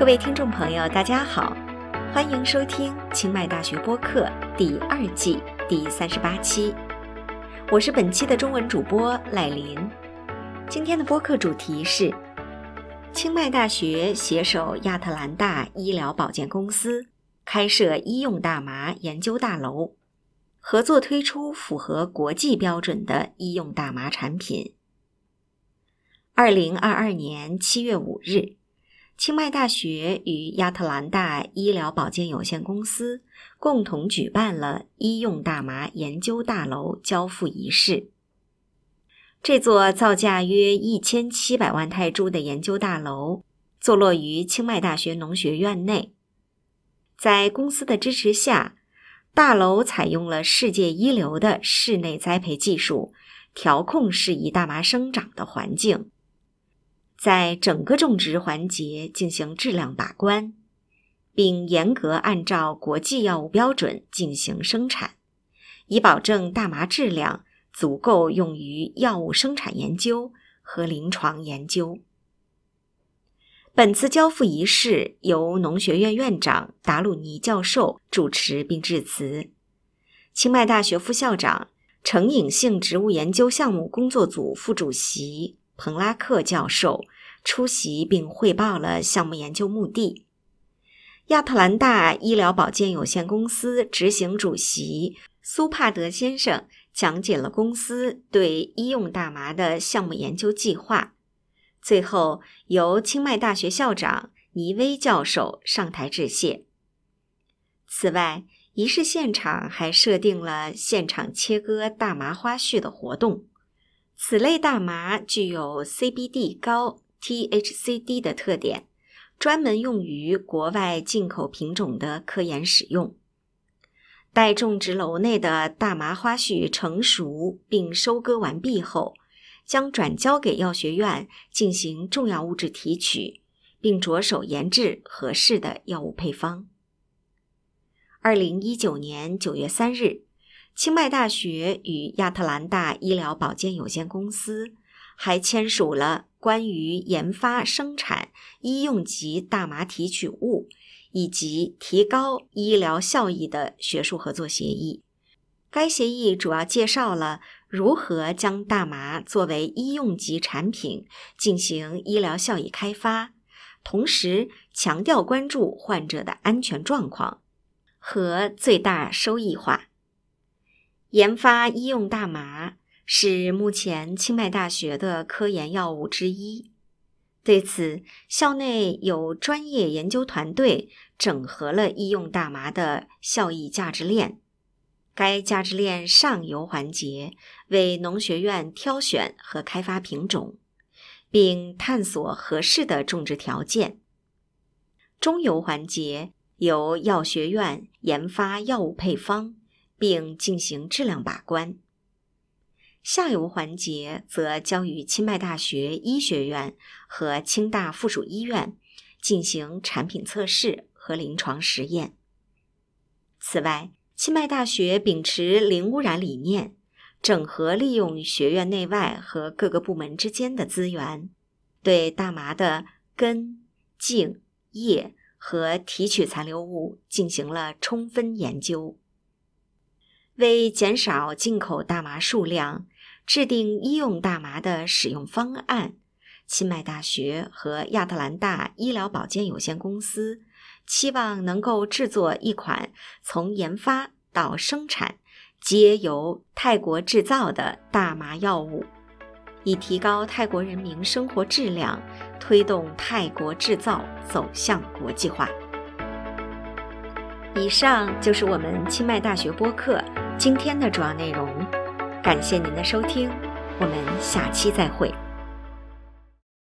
各位听众朋友，大家好，欢迎收听清迈大学播客第二季第三十八期，我是本期的中文主播赖琳。今天的播客主题是：清迈大学携手亚特兰大医疗保健公司开设医用大麻研究大楼，合作推出符合国际标准的医用大麻产品。二零二二年七月五日。清迈大学与亚特兰大医疗保健有限公司共同举办了医用大麻研究大楼交付仪式。这座造价约一千七百万泰铢的研究大楼坐落于清迈大学农学院内，在公司的支持下，大楼采用了世界一流的室内栽培技术，调控适宜大麻生长的环境。在整个种植环节进行质量把关，并严格按照国际药物标准进行生产，以保证大麻质量足够用于药物生产研究和临床研究。本次交付仪式由农学院院长达鲁尼教授主持并致辞，清迈大学副校长、成瘾性植物研究项目工作组副主席。彭拉克教授出席并汇报了项目研究目的。亚特兰大医疗保健有限公司执行主席苏帕德先生讲解了公司对医用大麻的项目研究计划。最后，由清迈大学校长尼威教授上台致谢。此外，仪式现场还设定了现场切割大麻花絮的活动。此类大麻具有 CBD 高、THC 低的特点，专门用于国外进口品种的科研使用。待种植楼内的大麻花絮成熟并收割完毕后，将转交给药学院进行重要物质提取，并着手研制合适的药物配方。二零一九年九月三日。清迈大学与亚特兰大医疗保健有限公司还签署了关于研发生产医用级大麻提取物以及提高医疗效益的学术合作协议。该协议主要介绍了如何将大麻作为医用级产品进行医疗效益开发，同时强调关注患者的安全状况和最大收益化。研发医用大麻是目前清迈大学的科研药物之一。对此，校内有专业研究团队整合了医用大麻的效益价值链。该价值链上游环节为农学院挑选和开发品种，并探索合适的种植条件；中游环节由药学院研发药物配方。并进行质量把关，下游环节则交于清迈大学医学院和清大附属医院进行产品测试和临床实验。此外，清迈大学秉持零污染理念，整合利用学院内外和各个部门之间的资源，对大麻的根、茎、叶和提取残留物进行了充分研究。为减少进口大麻数量，制定医用大麻的使用方案，清迈大学和亚特兰大医疗保健有限公司期望能够制作一款从研发到生产皆由泰国制造的大麻药物，以提高泰国人民生活质量，推动泰国制造走向国际化。以上就是我们清迈大学播客。今天的主要内容，感谢您的收听，我们下期再会。